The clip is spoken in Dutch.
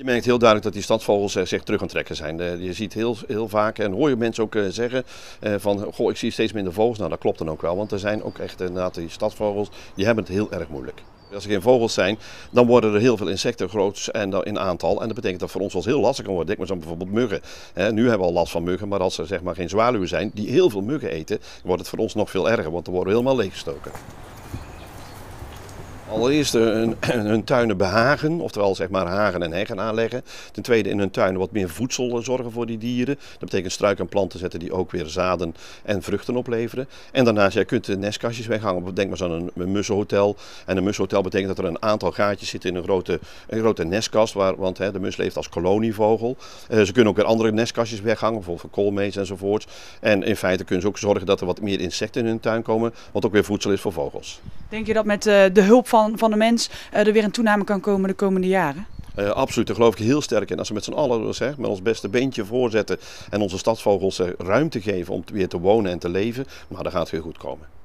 Je merkt heel duidelijk dat die stadsvogels eh, zich terug aan het trekken zijn. Eh, je ziet heel, heel vaak en hoor je mensen ook eh, zeggen van goh, ik zie steeds minder vogels. Nou, dat klopt dan ook wel, want er zijn ook echt inderdaad die stadsvogels, die hebben het heel erg moeilijk. Als er geen vogels zijn, dan worden er heel veel insecten groot en in aantal. En dat betekent dat voor ons dat heel lastig kan worden. Ik maar zo bijvoorbeeld muggen. nu hebben we al last van muggen, maar als er zeg maar geen zwaluwen zijn die heel veel muggen eten, wordt het voor ons nog veel erger, want dan worden we helemaal leeggestoken. Allereerst eh, hun, hun, tuinen behagen, oftewel zeg maar hagen en heggen aanleggen. Ten tweede in hun tuinen wat meer voedsel eh, zorgen voor die dieren. Dat betekent struiken en planten zetten die ook weer zaden en vruchten opleveren. En daarnaast, jij kunt nestkastjes weghangen. Denk maar eens aan een, mussenhotel. En een mussenhotel betekent dat er een aantal gaatjes zitten in een grote, een grote nestkast. Waar, want hè, de mus leeft als kolonievogel. Eh, ze kunnen ook weer andere nestkastjes weghangen, bijvoorbeeld voor koolmees enzovoorts. En in feite kunnen ze ook zorgen dat er wat meer insecten in hun tuin komen. Wat ook weer voedsel is voor vogels. Denk je dat met de hulp van van, van de mens eh, er weer een toename kan komen de komende jaren? Eh, absoluut, daar geloof ik heel sterk in. Als we met z'n allen met ons beste beentje voorzetten en onze stadsvogels eh, ruimte geven om weer te wonen en te leven, maar dan gaat het weer goed komen.